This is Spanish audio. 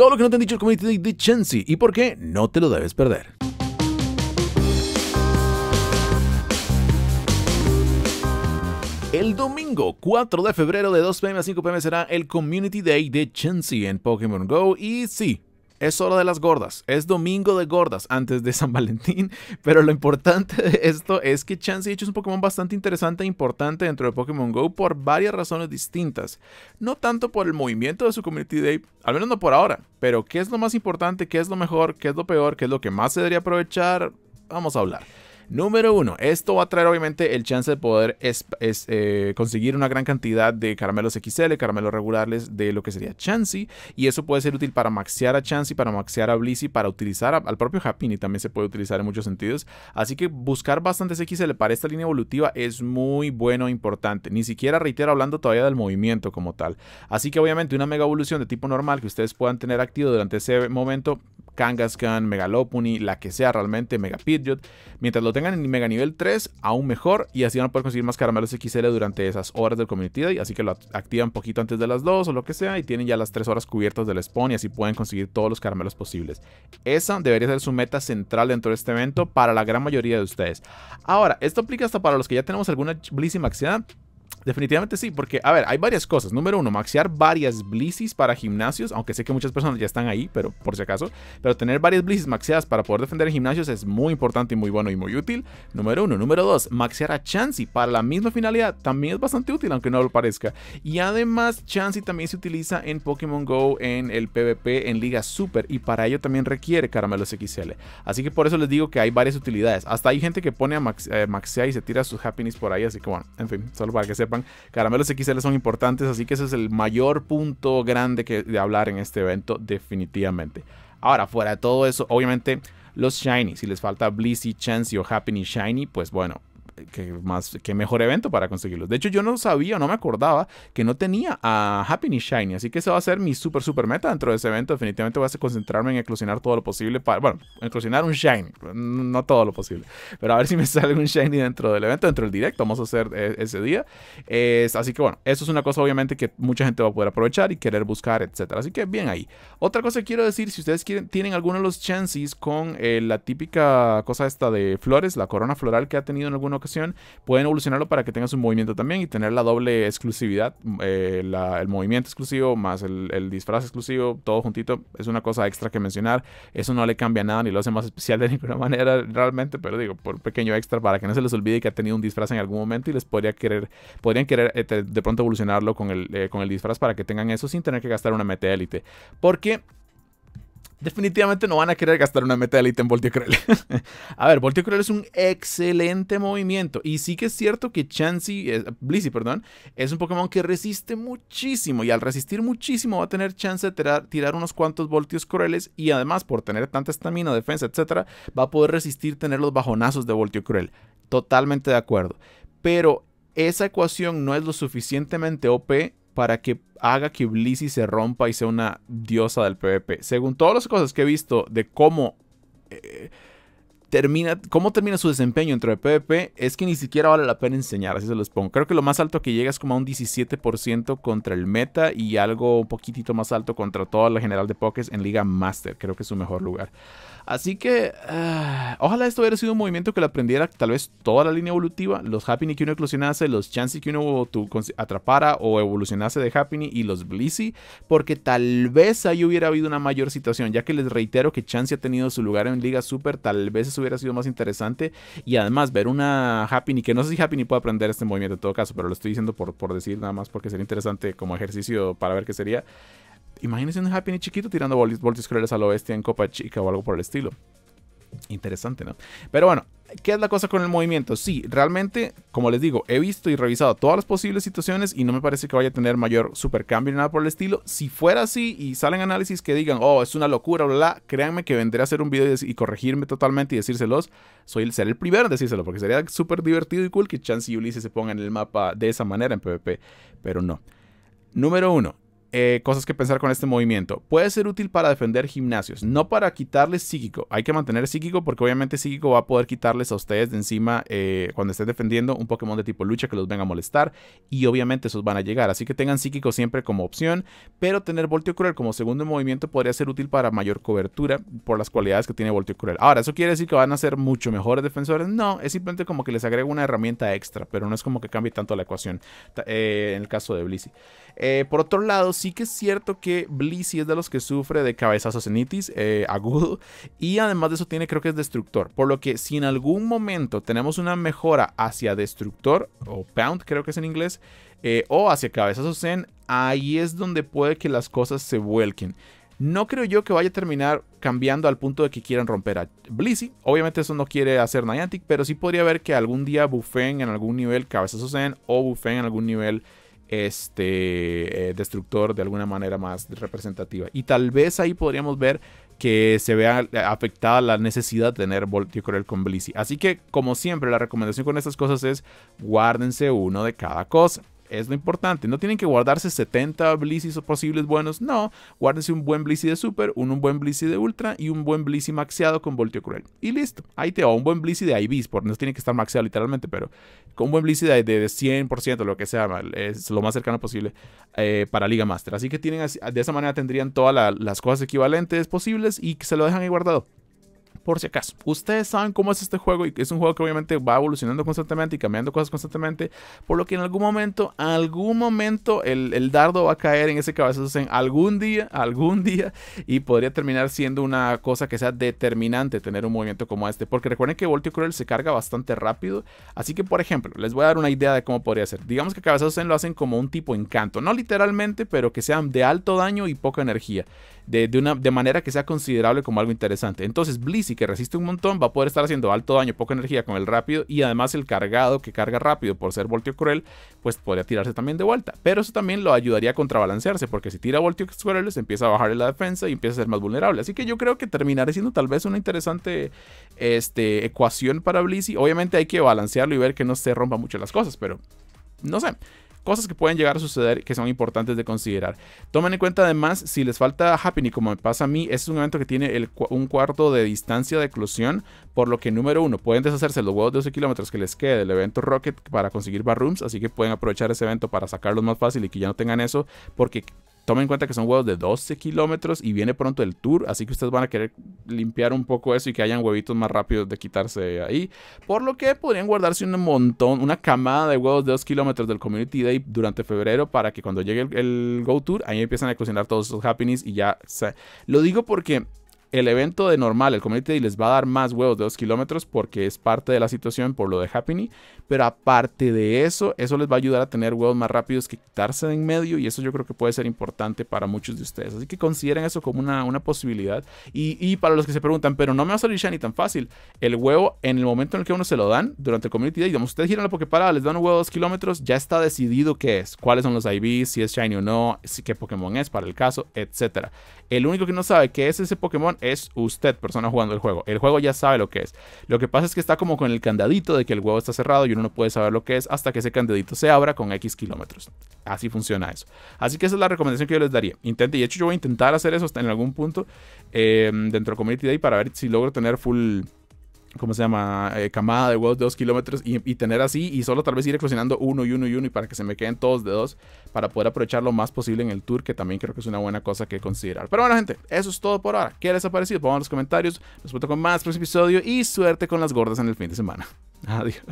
Todo lo que no te han dicho el Community Day de Chensi y por qué no te lo debes perder. El domingo 4 de febrero de 2 pm a 5 pm será el Community Day de Chelsea en Pokémon Go y sí, es hora de las gordas, es domingo de gordas antes de San Valentín, pero lo importante de esto es que Chansey es un Pokémon bastante interesante e importante dentro de Pokémon Go por varias razones distintas, no tanto por el movimiento de su Community Day, al menos no por ahora, pero qué es lo más importante, qué es lo mejor, qué es lo peor, qué es lo que más se debería aprovechar, vamos a hablar. Número uno, esto va a traer obviamente el chance de poder eh, conseguir una gran cantidad de caramelos XL, caramelos regulares de lo que sería Chansey. Y eso puede ser útil para maxear a Chansey, para maxear a Blissey, para utilizar al propio Happiny. También se puede utilizar en muchos sentidos. Así que buscar bastantes XL para esta línea evolutiva es muy bueno e importante. Ni siquiera reitero hablando todavía del movimiento como tal. Así que obviamente una mega evolución de tipo normal que ustedes puedan tener activo durante ese momento. Kangaskhan, megalopuni la que sea realmente, Mega Mientras lo tengan en Mega Nivel 3, aún mejor. Y así van a poder conseguir más caramelos XL durante esas horas del Community Day. Así que lo activan poquito antes de las 2 o lo que sea. Y tienen ya las 3 horas cubiertas del spawn. Y así pueden conseguir todos los caramelos posibles. Esa debería ser su meta central dentro de este evento para la gran mayoría de ustedes. Ahora, esto aplica hasta para los que ya tenemos alguna Blissey maxiada Definitivamente sí, porque, a ver, hay varias cosas. Número uno, maxear varias blissis para gimnasios, aunque sé que muchas personas ya están ahí, pero por si acaso. Pero tener varias blissis maxeadas para poder defender gimnasios es muy importante y muy bueno y muy útil. Número uno. Número dos, maxear a Chansey para la misma finalidad también es bastante útil, aunque no lo parezca. Y además, Chansey también se utiliza en Pokémon Go, en el PvP, en Liga Super, y para ello también requiere caramelos XL. Así que por eso les digo que hay varias utilidades. Hasta hay gente que pone a eh, maxear y se tira su happiness por ahí, así que bueno, en fin, solo para que sepan, caramelos XL son importantes, así que ese es el mayor punto grande que, de hablar en este evento definitivamente. Ahora, fuera de todo eso, obviamente los Shiny, si les falta Blissey, Chansey o Happy Shiny, pues bueno, que más, que mejor evento para conseguirlos. De hecho, yo no sabía, no me acordaba que no tenía a Happy ni Shiny, así que esa va a ser mi super, super meta dentro de ese evento. Definitivamente voy a concentrarme en eclosionar todo lo posible para, bueno, eclosionar un Shiny, no todo lo posible, pero a ver si me sale un Shiny dentro del evento, dentro del directo, vamos a hacer eh, ese día. Es, así que bueno, eso es una cosa obviamente que mucha gente va a poder aprovechar y querer buscar, etcétera. Así que bien ahí. Otra cosa que quiero decir, si ustedes tienen alguno de los chances con eh, la típica cosa esta de flores, la corona floral que ha tenido en alguna ocasión pueden evolucionarlo para que tengas su movimiento también y tener la doble exclusividad, mm, eh, el movimiento exclusivo más el, disfraz exclusivo, todo juntito, es una cosa extra que mencionar, eso no le cambia nada ni lo hace más especial de ninguna manera realmente, pero digo, por pequeño extra para que no se les olvide que ha tenido un disfraz en algún momento y les podría querer, podrían querer eh, de pronto evolucionarlo con el, eh, con el disfraz para que tengan eso sin tener que gastar una meta élite, porque definitivamente no van a querer gastar una meta de elite en Voltio Cruel. a ver, Voltio Cruel es un excelente movimiento. Y sí que es cierto que Chansey, eh, Blissey, perdón, es un Pokémon que resiste muchísimo. Y al resistir muchísimo va a tener chance de tirar, unos cuantos Voltios Crueles. Y además, por tener tanta estamina, defensa, etcétera, va a poder resistir tener los bajonazos de Voltio Cruel. Totalmente de acuerdo. Pero esa ecuación no es lo suficientemente OP para que haga que Blissey se rompa y sea una diosa del PvP. Según todas las cosas que he visto de cómo eh, termina, cómo termina su desempeño entre PvP es que ni siquiera vale la pena enseñar, así se los pongo. Creo que lo más alto que llega es como a un 17% contra el meta y algo un poquitito más alto contra toda la general de Pokés en Liga Master, creo que es su mejor lugar. Así que ah, ojalá esto hubiera sido un movimiento que le aprendiera tal vez toda la línea evolutiva, los Happiny que uno eclosionase, los Chansey que uno atrapara o evolucionase de Happiny y los Blissey, porque tal vez ahí hubiera habido una mayor situación, ya que les reitero que Chansey ha tenido su lugar en Liga Super, tal vez es hubiera sido más interesante. Y además ver una Happy que no sé si Happy puede aprender este movimiento en todo caso, pero lo estoy diciendo por, decir nada más porque sería interesante como ejercicio para ver qué sería. Imagínense un Happy chiquito tirando voltios crueles al oeste en Copa Chica o algo por el estilo. Interesante, ¿no? Pero bueno, ¿qué es la cosa con el movimiento? Sí, realmente, como les digo, he visto y revisado todas las posibles situaciones y no me parece que vaya a tener mayor supercambio ni nada por el estilo. Si fuera así y salen análisis que digan, oh, es una locura, bla, bla, créanme que vendré a hacer un video y, corregirme totalmente y decírselos. Soy el, seré el primero en decírselo porque sería súper divertido y cool que Chance y Ulises se pongan en el mapa de esa manera en PvP, pero no. Número uno, eh, cosas que pensar con este movimiento. Puede ser útil para defender gimnasios, no para quitarles psíquico. Hay que mantener psíquico porque obviamente psíquico va a poder quitarles a ustedes de encima eh, cuando estén defendiendo un Pokémon de tipo lucha que los venga a molestar. Y obviamente esos van a llegar. Así que tengan psíquico siempre como opción. Pero tener Voltio Cruel como segundo movimiento podría ser útil para mayor cobertura por las cualidades que tiene Voltio Cruel. Ahora, ¿eso quiere decir que van a ser mucho mejores defensores? No, es simplemente como que les agrega una herramienta extra. Pero no es como que cambie tanto la ecuación eh, en el caso de Blissey. por otro lado, sí que es cierto que Blissy es de los que sufre de cabezazos en eh, agudo. Y además de eso tiene creo que es destructor. Por lo que si en algún momento tenemos una mejora hacia destructor o pound creo que es en inglés. Eh, o hacia cabezazos en. Ahí es donde puede que las cosas se vuelquen. No creo yo que vaya a terminar cambiando al punto de que quieran romper a Blissey. Obviamente eso no quiere hacer Niantic, pero sí podría ver que algún día bufen en algún nivel Cabezazos en o bufen en algún nivel este eh, destructor de alguna manera más representativa. Y tal vez ahí podríamos ver que se vea afectada la necesidad de tener Voltio con Blissey. Así que, como siempre, la recomendación con estas cosas es guárdense uno de cada cosa es lo importante. No tienen que guardarse 70 Blisses posibles buenos, no. Guárdense un buen Blizzy de Super, un, buen Blizzy de Ultra y un buen Blizzy maxeado con Voltio Cruel. Y listo, ahí te va un buen Blizzy de IVs, por no tiene que estar maxeado literalmente, pero con un buen Blizzy de, 100%, lo que sea, es lo más cercano posible eh, para Liga Master. Así que tienen, de esa manera tendrían todas las cosas equivalentes posibles y que se lo dejan ahí guardado por si acaso. Ustedes saben cómo es este juego y es un juego que obviamente va evolucionando constantemente y cambiando cosas constantemente, por lo que en algún momento, algún momento el, dardo va a caer en ese cabezazo en algún día, algún día, y podría terminar siendo una cosa que sea determinante tener un movimiento como este, porque recuerden que Voltio Cruel se carga bastante rápido, así que por ejemplo, les voy a dar una idea de cómo podría ser. Digamos que cabezazos lo hacen como un tipo encanto, no literalmente, pero que sean de alto daño y poca energía de, una, de manera que sea considerable como algo interesante. Entonces Blissey que resiste un montón va a poder estar haciendo alto daño, poca energía con el rápido y además el cargado que carga rápido por ser voltio cruel pues podría tirarse también de vuelta. Pero eso también lo ayudaría a contrabalancearse porque si tira voltio cruel se empieza a bajarle la defensa y empieza a ser más vulnerable. Así que yo creo que terminaré siendo tal vez una interesante este, ecuación para Blissey. Obviamente hay que balancearlo y ver que no se rompa mucho las cosas, pero no sé. Cosas que pueden llegar a suceder que son importantes de considerar. Tomen en cuenta además, si les falta Happy, como me pasa a mí, es un evento que tiene un cuarto de distancia de eclosión, por lo que número uno, pueden deshacerse los huevos de 12 kilómetros que les quede del evento Rocket para conseguir barrooms, así que pueden aprovechar ese evento para sacarlos más fácil y que ya no tengan eso, porque Tomen en cuenta que son huevos de 12 kilómetros y viene pronto el tour, así que ustedes van a querer limpiar un poco eso y que hayan huevitos más rápidos de quitarse ahí. Por lo que podrían guardarse un montón, una camada de huevos de 2 kilómetros del Community Day durante febrero para que cuando llegue el, Go Tour, ahí empiezan a cocinar todos esos happiness y ya. lo digo porque el evento de normal, el community day, les va a dar más huevos de 2 kilómetros porque es parte de la situación por lo de Happiny. Pero aparte de eso, eso les va a ayudar a tener huevos más rápidos que quitarse de en medio. Y eso yo creo que puede ser importante para muchos de ustedes. Así que consideren eso como una, posibilidad. Y, para los que se preguntan, pero no me va a salir Shiny tan fácil. El huevo, en el momento en el que uno se lo dan, durante el community day, digamos, ustedes giran la Poképarada, les dan un huevo de 2 kilómetros, ya está decidido qué es, cuáles son los IVs, si es Shiny o no, si, qué Pokémon es para el caso, etc. El único que no sabe qué es ese Pokémon es usted, persona jugando el juego. El juego ya sabe lo que es. Lo que pasa es que está como con el candadito de que el huevo está cerrado y uno no puede saber lo que es hasta que ese candadito se abra con X kilómetros. Así funciona eso. Así que esa es la recomendación que yo les daría. Intente, y de hecho yo voy a intentar hacer eso hasta en algún punto eh, dentro de Community Day para ver si logro tener full ¿cómo se llama? Eh, camada de huevos de 2 kilómetros y, tener así y solo tal vez ir eclosionando uno y uno y uno y para que se me queden todos de dos para poder aprovechar lo más posible en el tour, que también creo que es una buena cosa que considerar. Pero bueno, gente, eso es todo por ahora. ¿Qué les ha parecido? Pongan los comentarios. Nos vemos con más próximo episodio y suerte con las gordas en el fin de semana. Adiós.